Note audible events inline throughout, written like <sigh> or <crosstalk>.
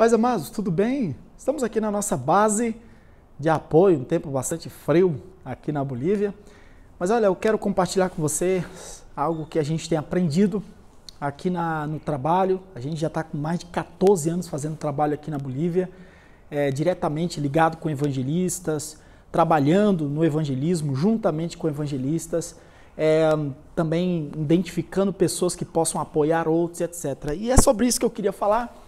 Paz amados, tudo bem? Estamos aqui na nossa base de apoio, um tempo bastante frio aqui na Bolívia. Mas olha, eu quero compartilhar com vocês algo que a gente tem aprendido aqui na, no trabalho. A gente já está com mais de 14 anos fazendo trabalho aqui na Bolívia, é, diretamente ligado com evangelistas, trabalhando no evangelismo juntamente com evangelistas. É, também identificando pessoas que possam apoiar outros, etc. E é sobre isso que eu queria falar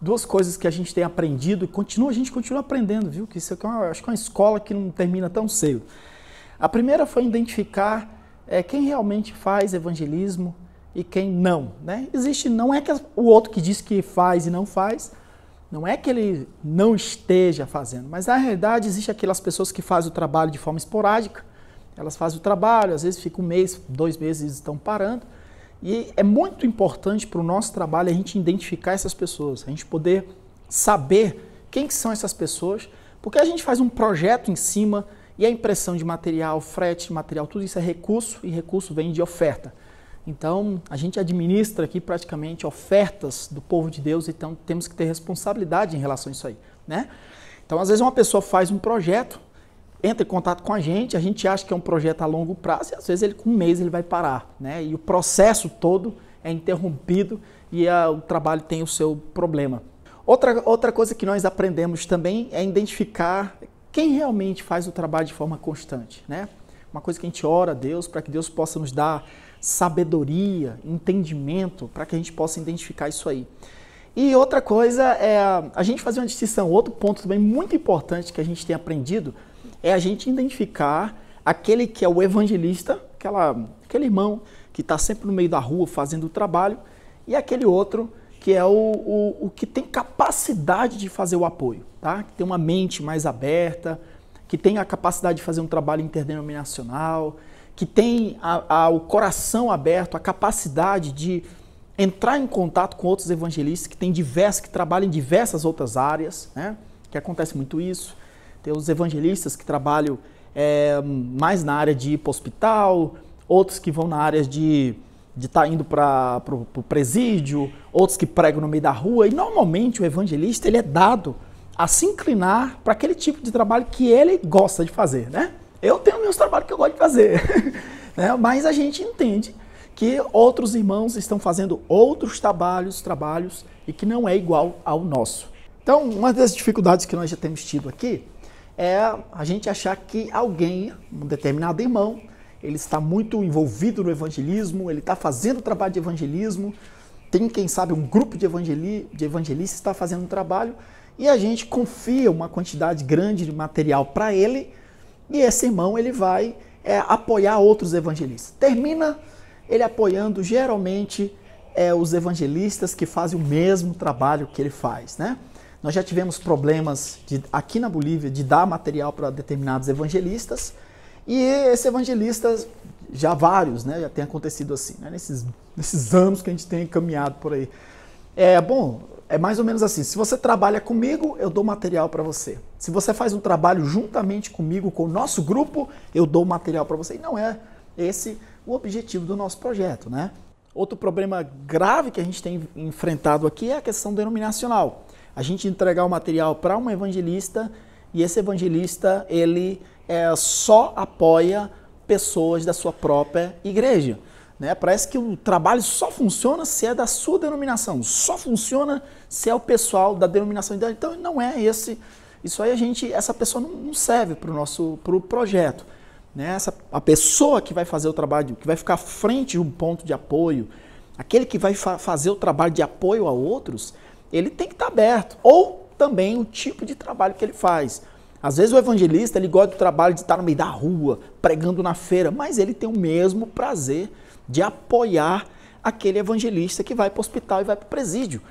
duas coisas que a gente tem aprendido e continua, a gente continua aprendendo, viu? Que isso aqui é uma, acho que é uma escola que não termina tão cedo. A primeira foi identificar é, quem realmente faz evangelismo e quem não. Né? Existe, não é que o outro que diz que faz e não faz, não é que ele não esteja fazendo, mas na realidade existe aquelas pessoas que fazem o trabalho de forma esporádica, elas fazem o trabalho, às vezes ficam um mês, dois meses e estão parando, e é muito importante para o nosso trabalho a gente identificar essas pessoas, a gente poder saber quem que são essas pessoas, porque a gente faz um projeto em cima e a impressão de material, frete, material, tudo isso é recurso e recurso vem de oferta. Então, a gente administra aqui praticamente ofertas do povo de Deus, então temos que ter responsabilidade em relação a isso aí, né? Então, às vezes uma pessoa faz um projeto entra em contato com a gente, a gente acha que é um projeto a longo prazo e às vezes ele com um mês ele vai parar, né? E o processo todo é interrompido e a, o trabalho tem o seu problema. Outra, outra coisa que nós aprendemos também é identificar quem realmente faz o trabalho de forma constante, né? Uma coisa que a gente ora a Deus para que Deus possa nos dar sabedoria, entendimento, para que a gente possa identificar isso aí. E outra coisa é a gente fazer uma distinção, outro ponto também muito importante que a gente tem aprendido é a gente identificar aquele que é o evangelista, aquela, aquele irmão que está sempre no meio da rua fazendo o trabalho, e aquele outro que é o, o, o, que tem capacidade de fazer o apoio, tá? que tem uma mente mais aberta, que tem a capacidade de fazer um trabalho interdenominacional, que tem a, a, o coração aberto, a capacidade de entrar em contato com outros evangelistas que tem diversas, que trabalham em diversas outras áreas, né? que acontece muito isso os evangelistas que trabalham é, mais na área de ir para o hospital, outros que vão na área de estar tá indo para o presídio, outros que pregam no meio da rua. E normalmente o evangelista ele é dado a se inclinar para aquele tipo de trabalho que ele gosta de fazer, né? Eu tenho meus trabalhos que eu gosto de fazer, <laughs> né? mas a gente entende que outros irmãos estão fazendo outros trabalhos, trabalhos e que não é igual ao nosso. Então, uma das dificuldades que nós já temos tido aqui é a gente achar que alguém, um determinado irmão, ele está muito envolvido no evangelismo, ele está fazendo trabalho de evangelismo, tem, quem sabe, um grupo de, evangeli de evangelistas está fazendo um trabalho e a gente confia uma quantidade grande de material para ele e esse irmão ele vai é, apoiar outros evangelistas. Termina ele apoiando geralmente é, os evangelistas que fazem o mesmo trabalho que ele faz, né? Nós já tivemos problemas de, aqui na Bolívia de dar material para determinados evangelistas e esses evangelistas, já vários, né, já tem acontecido assim, né, nesses, nesses anos que a gente tem caminhado por aí. É bom, é mais ou menos assim: se você trabalha comigo, eu dou material para você. Se você faz um trabalho juntamente comigo, com o nosso grupo, eu dou material para você. E não é esse o objetivo do nosso projeto, né? Outro problema grave que a gente tem enfrentado aqui é a questão denominacional a gente entregar o material para um evangelista e esse evangelista ele é, só apoia pessoas da sua própria igreja. Né? Parece que o trabalho só funciona se é da sua denominação, só funciona se é o pessoal da denominação. Então, então não é esse. Isso aí a gente, essa pessoa não serve para o nosso pro projeto. Né? Essa, a pessoa que vai fazer o trabalho, que vai ficar à frente de um ponto de apoio, aquele que vai fa fazer o trabalho de apoio a outros, ele tem que estar tá aberto. Ou também o tipo de trabalho que ele faz. Às vezes o evangelista ele gosta do trabalho de estar no meio da rua, pregando na feira, mas ele tem o mesmo prazer de apoiar aquele evangelista que vai para o hospital e vai para o presídio.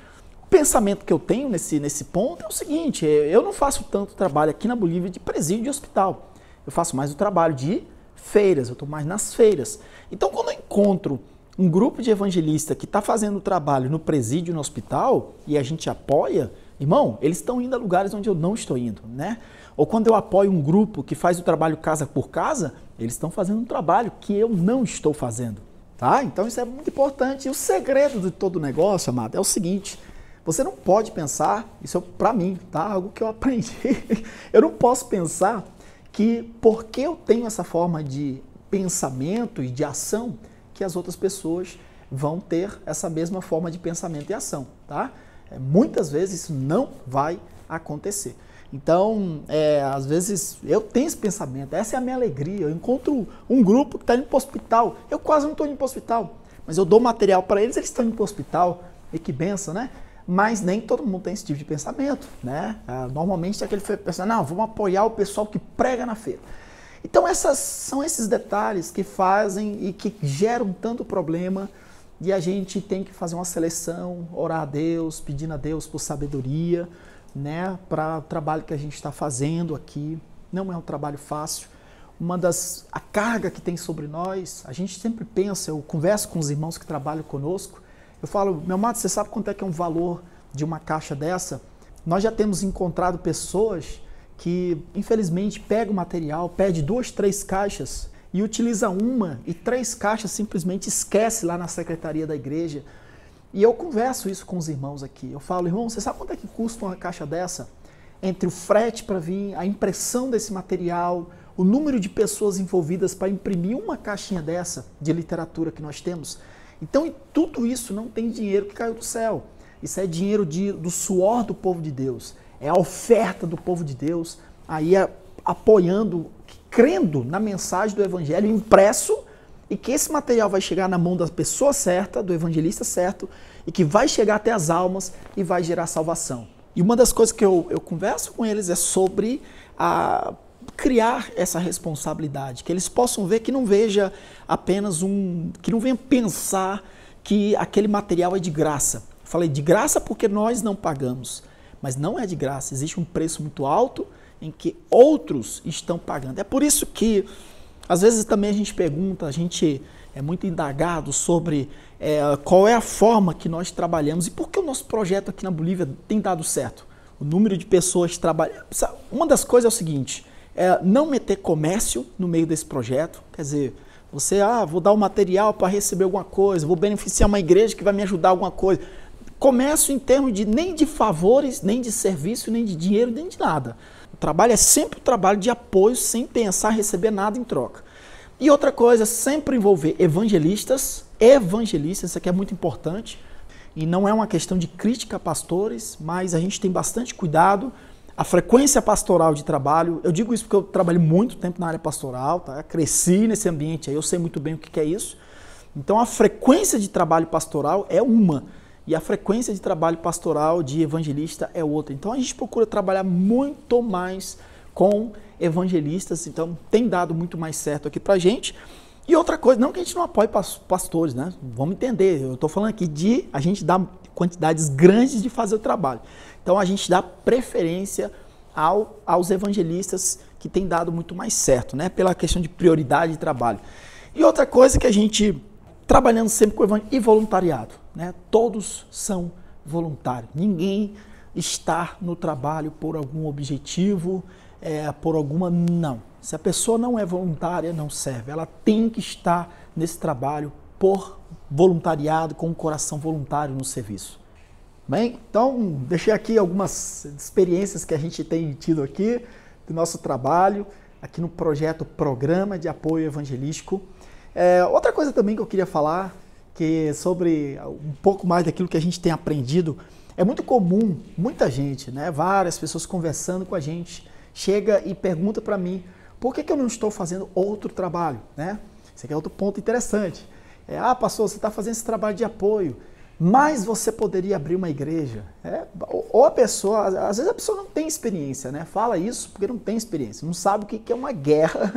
O pensamento que eu tenho nesse, nesse ponto é o seguinte: é, eu não faço tanto trabalho aqui na Bolívia de presídio e hospital. Eu faço mais o trabalho de feiras, eu estou mais nas feiras. Então, quando eu encontro um grupo de evangelista que está fazendo trabalho no presídio, no hospital, e a gente apoia, irmão, eles estão indo a lugares onde eu não estou indo, né? Ou quando eu apoio um grupo que faz o trabalho casa por casa, eles estão fazendo um trabalho que eu não estou fazendo, tá? Então isso é muito importante. E o segredo de todo o negócio, amado, é o seguinte: você não pode pensar, isso é para mim, tá? Algo que eu <laughs> aprendi. eu não posso pensar que porque eu tenho essa forma de pensamento e de ação, que as outras pessoas vão ter essa mesma forma de pensamento e ação, tá? É, muitas vezes isso não vai acontecer. Então, é, às vezes eu tenho esse pensamento, essa é a minha alegria. Eu encontro um grupo que está indo para o hospital, eu quase não estou indo para o hospital, mas eu dou material para eles, eles estão indo para o hospital, e que benção, né? Mas nem todo mundo tem esse tipo de pensamento, né? Ah, normalmente é aquele pensamento, não, vamos apoiar o pessoal que prega na feira. Então essas são esses detalhes que fazem e que geram tanto problema e a gente tem que fazer uma seleção, orar a Deus, pedindo a Deus por sabedoria, né, para o trabalho que a gente está fazendo aqui. Não é um trabalho fácil. Uma das a carga que tem sobre nós, a gente sempre pensa, eu converso com os irmãos que trabalham conosco, eu falo, meu amado, você sabe quanto é que é um valor de uma caixa dessa? Nós já temos encontrado pessoas que infelizmente pega o material, pede duas, três caixas e utiliza uma e três caixas simplesmente esquece lá na secretaria da igreja. E eu converso isso com os irmãos aqui. Eu falo, irmão, você sabe quanto é que custa uma caixa dessa? Entre o frete para vir, a impressão desse material, o número de pessoas envolvidas para imprimir uma caixinha dessa de literatura que nós temos. Então, tudo isso não tem dinheiro que caiu do céu. Isso é dinheiro de, do suor do povo de Deus é a oferta do povo de Deus, aí apoiando, crendo na mensagem do Evangelho impresso e que esse material vai chegar na mão da pessoa certa, do evangelista certo, e que vai chegar até as almas e vai gerar salvação. E uma das coisas que eu, eu converso com eles é sobre a, criar essa responsabilidade, que eles possam ver que não veja apenas um. que não venha pensar que aquele material é de graça. Eu falei de graça porque nós não pagamos. Mas não é de graça, existe um preço muito alto em que outros estão pagando. É por isso que às vezes também a gente pergunta, a gente é muito indagado sobre é, qual é a forma que nós trabalhamos e por que o nosso projeto aqui na Bolívia tem dado certo. O número de pessoas trabalhando. Uma das coisas é o seguinte: é não meter comércio no meio desse projeto. Quer dizer, você, ah, vou dar o um material para receber alguma coisa, vou beneficiar uma igreja que vai me ajudar alguma coisa. Começo em termos de nem de favores, nem de serviço, nem de dinheiro, nem de nada. O trabalho é sempre o um trabalho de apoio, sem pensar receber nada em troca. E outra coisa, sempre envolver evangelistas, evangelistas, isso aqui é muito importante, e não é uma questão de crítica a pastores, mas a gente tem bastante cuidado. A frequência pastoral de trabalho, eu digo isso porque eu trabalho muito tempo na área pastoral, tá? cresci nesse ambiente aí, eu sei muito bem o que é isso. Então a frequência de trabalho pastoral é uma e a frequência de trabalho pastoral de evangelista é outra. Então a gente procura trabalhar muito mais com evangelistas, então tem dado muito mais certo aqui pra gente. E outra coisa, não que a gente não apoie pastores, né? Vamos entender, eu estou falando aqui de a gente dá quantidades grandes de fazer o trabalho. Então a gente dá preferência ao, aos evangelistas que tem dado muito mais certo, né? Pela questão de prioridade de trabalho. E outra coisa é que a gente trabalhando sempre com evangelho e voluntariado né? todos são voluntários. Ninguém está no trabalho por algum objetivo, é, por alguma não. Se a pessoa não é voluntária, não serve. Ela tem que estar nesse trabalho por voluntariado, com o um coração voluntário no serviço. Bem, então deixei aqui algumas experiências que a gente tem tido aqui do nosso trabalho, aqui no projeto Programa de Apoio Evangelístico. É, outra coisa também que eu queria falar que sobre um pouco mais daquilo que a gente tem aprendido. É muito comum, muita gente, né, várias pessoas conversando com a gente, chega e pergunta para mim, por que, que eu não estou fazendo outro trabalho? Né? Esse aqui é outro ponto interessante. É, ah, pastor, você está fazendo esse trabalho de apoio, mas você poderia abrir uma igreja. É, ou a pessoa, às vezes a pessoa não tem experiência, né? Fala isso porque não tem experiência, não sabe o que é uma guerra.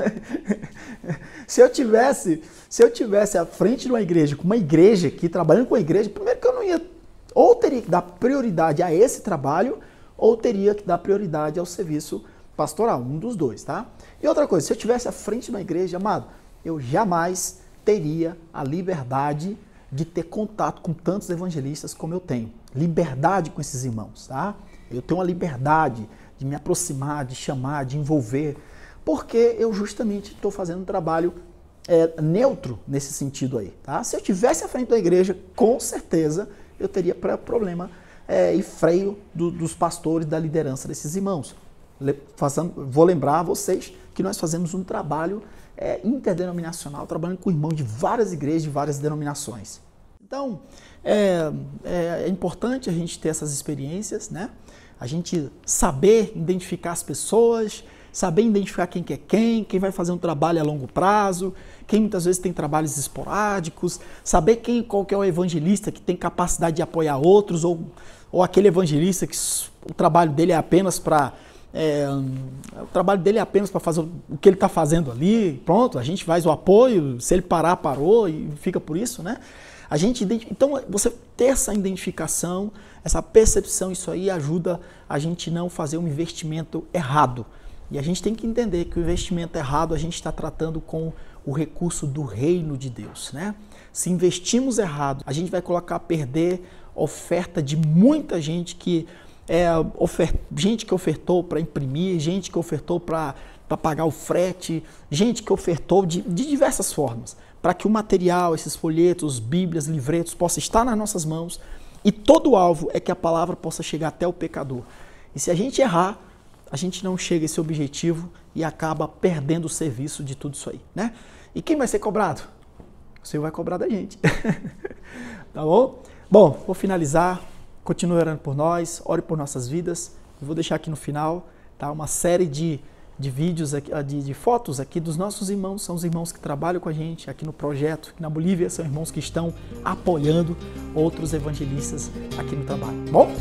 <laughs> se eu tivesse, se eu tivesse à frente de uma igreja, com uma igreja aqui, trabalhando com a igreja, primeiro que eu não ia, ou teria que dar prioridade a esse trabalho, ou teria que dar prioridade ao serviço pastoral, um dos dois, tá? E outra coisa, se eu tivesse à frente de uma igreja, amado, eu jamais teria a liberdade de ter contato com tantos evangelistas como eu tenho. Liberdade com esses irmãos, tá? Eu tenho a liberdade de me aproximar, de chamar, de envolver, porque eu justamente estou fazendo um trabalho é, neutro nesse sentido aí, tá? Se eu tivesse à frente da igreja, com certeza eu teria problema é, e freio do, dos pastores, da liderança desses irmãos vou lembrar a vocês que nós fazemos um trabalho é, interdenominacional, trabalhando com irmãos de várias igrejas, de várias denominações. Então, é, é, é importante a gente ter essas experiências, né? A gente saber identificar as pessoas, saber identificar quem que é quem, quem vai fazer um trabalho a longo prazo, quem muitas vezes tem trabalhos esporádicos, saber quem qual que é o evangelista que tem capacidade de apoiar outros ou, ou aquele evangelista que o trabalho dele é apenas para é, o trabalho dele é apenas para fazer o que ele está fazendo ali, pronto, a gente faz o apoio, se ele parar, parou e fica por isso, né? A gente então você ter essa identificação, essa percepção, isso aí ajuda a gente não fazer um investimento errado. E a gente tem que entender que o investimento errado a gente está tratando com o recurso do reino de Deus, né? Se investimos errado, a gente vai colocar a perder oferta de muita gente que é, gente que ofertou para imprimir, gente que ofertou para pagar o frete, gente que ofertou de, de diversas formas, para que o material, esses folhetos, bíblias, livretos, possa estar nas nossas mãos e todo o alvo é que a palavra possa chegar até o pecador. E se a gente errar, a gente não chega a esse objetivo e acaba perdendo o serviço de tudo isso aí, né? E quem vai ser cobrado? Você vai cobrar da gente. <laughs> tá bom? Bom, vou finalizar Continue orando por nós, ore por nossas vidas. Eu vou deixar aqui no final tá, uma série de, de vídeos, aqui, ah, de, de fotos aqui dos nossos irmãos. São os irmãos que trabalham com a gente aqui no projeto, aqui na Bolívia. São irmãos que estão apoiando outros evangelistas aqui no trabalho. Bom,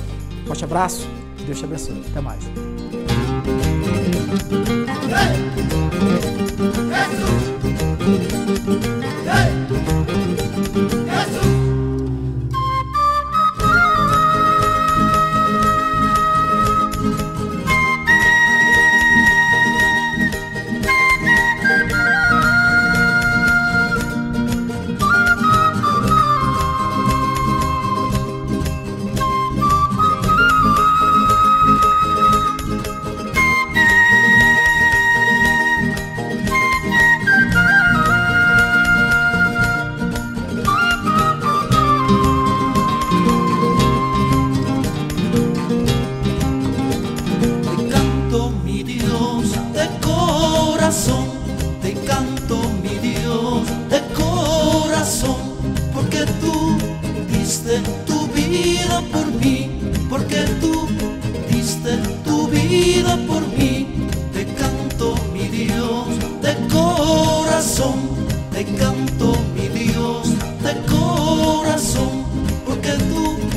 forte abraço. Que Deus te abençoe. Até mais. Hey! Jesus! Hey!